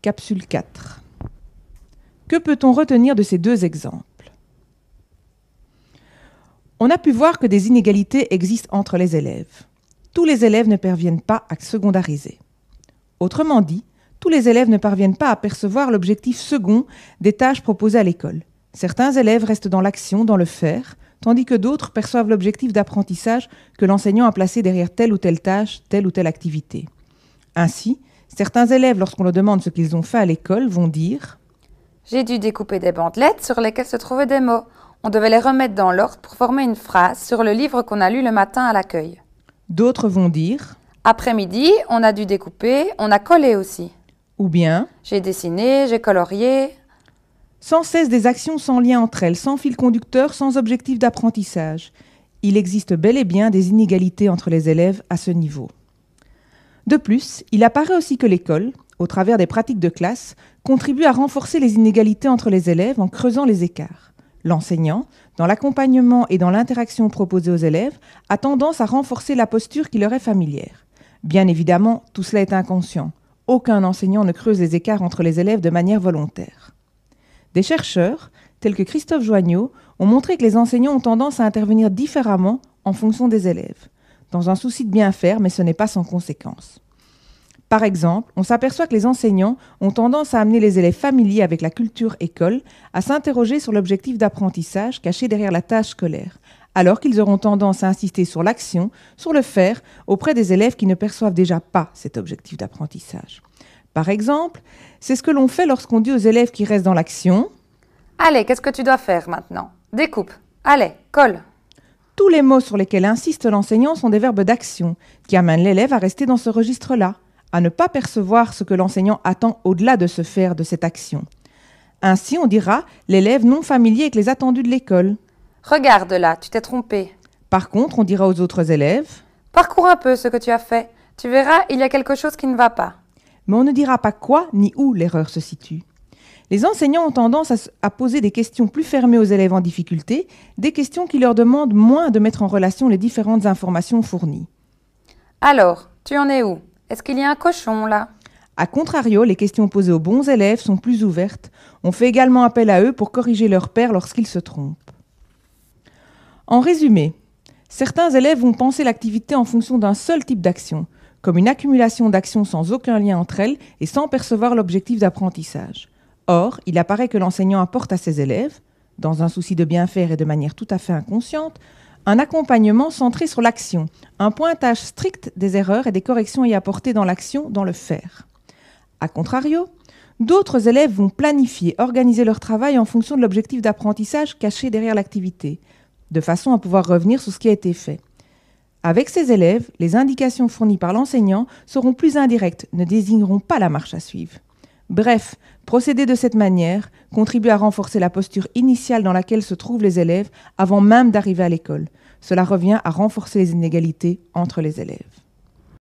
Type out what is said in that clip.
Capsule 4. Que peut-on retenir de ces deux exemples On a pu voir que des inégalités existent entre les élèves. Tous les élèves ne parviennent pas à secondariser. Autrement dit, tous les élèves ne parviennent pas à percevoir l'objectif second des tâches proposées à l'école. Certains élèves restent dans l'action, dans le faire, tandis que d'autres perçoivent l'objectif d'apprentissage que l'enseignant a placé derrière telle ou telle tâche, telle ou telle activité. Ainsi, Certains élèves, lorsqu'on leur demande ce qu'ils ont fait à l'école, vont dire J'ai dû découper des bandelettes sur lesquelles se trouvaient des mots. On devait les remettre dans l'ordre pour former une phrase sur le livre qu'on a lu le matin à l'accueil. D'autres vont dire Après-midi, on a dû découper, on a collé aussi. Ou bien J'ai dessiné, j'ai colorié. Sans cesse des actions sans lien entre elles, sans fil conducteur, sans objectif d'apprentissage. Il existe bel et bien des inégalités entre les élèves à ce niveau. De plus, il apparaît aussi que l'école, au travers des pratiques de classe, contribue à renforcer les inégalités entre les élèves en creusant les écarts. L'enseignant, dans l'accompagnement et dans l'interaction proposée aux élèves, a tendance à renforcer la posture qui leur est familière. Bien évidemment, tout cela est inconscient. Aucun enseignant ne creuse les écarts entre les élèves de manière volontaire. Des chercheurs, tels que Christophe Joignot, ont montré que les enseignants ont tendance à intervenir différemment en fonction des élèves dans un souci de bien faire, mais ce n'est pas sans conséquence. Par exemple, on s'aperçoit que les enseignants ont tendance à amener les élèves familiers avec la culture école à s'interroger sur l'objectif d'apprentissage caché derrière la tâche scolaire, alors qu'ils auront tendance à insister sur l'action, sur le faire, auprès des élèves qui ne perçoivent déjà pas cet objectif d'apprentissage. Par exemple, c'est ce que l'on fait lorsqu'on dit aux élèves qui restent dans l'action. Allez, qu'est-ce que tu dois faire maintenant Découpe. Allez, colle. Tous les mots sur lesquels insiste l'enseignant sont des verbes d'action, qui amènent l'élève à rester dans ce registre-là, à ne pas percevoir ce que l'enseignant attend au-delà de ce faire de cette action. Ainsi, on dira l'élève non familier avec les attendus de l'école. Regarde là, tu t'es trompé. Par contre, on dira aux autres élèves Parcours un peu ce que tu as fait. Tu verras, il y a quelque chose qui ne va pas. Mais on ne dira pas quoi ni où l'erreur se situe. Les enseignants ont tendance à, poser des questions plus fermées aux élèves en difficulté, des questions qui leur demandent moins de mettre en relation les différentes informations fournies. Alors, tu en es où Est-ce qu'il y a un cochon là A contrario, les questions posées aux bons élèves sont plus ouvertes. On fait également appel à eux pour corriger leurs père lorsqu'ils se trompent. En résumé, certains élèves vont penser l'activité en fonction d'un seul type d'action, comme une accumulation d'actions sans aucun lien entre elles et sans percevoir l'objectif d'apprentissage. Or, il apparaît que l'enseignant apporte à ses élèves, dans un souci de bien faire et de manière tout à fait inconsciente, un accompagnement centré sur l'action, un pointage strict des erreurs et des corrections y apportées dans l'action, dans le faire. A contrario, d'autres élèves vont planifier, organiser leur travail en fonction de l'objectif d'apprentissage caché derrière l'activité, de façon à pouvoir revenir sur ce qui a été fait. Avec ces élèves, les indications fournies par l'enseignant seront plus indirectes, ne désigneront pas la marche à suivre. Bref, procéder de cette manière contribue à renforcer la posture initiale dans laquelle se trouvent les élèves avant même d'arriver à l'école. Cela revient à renforcer les inégalités entre les élèves.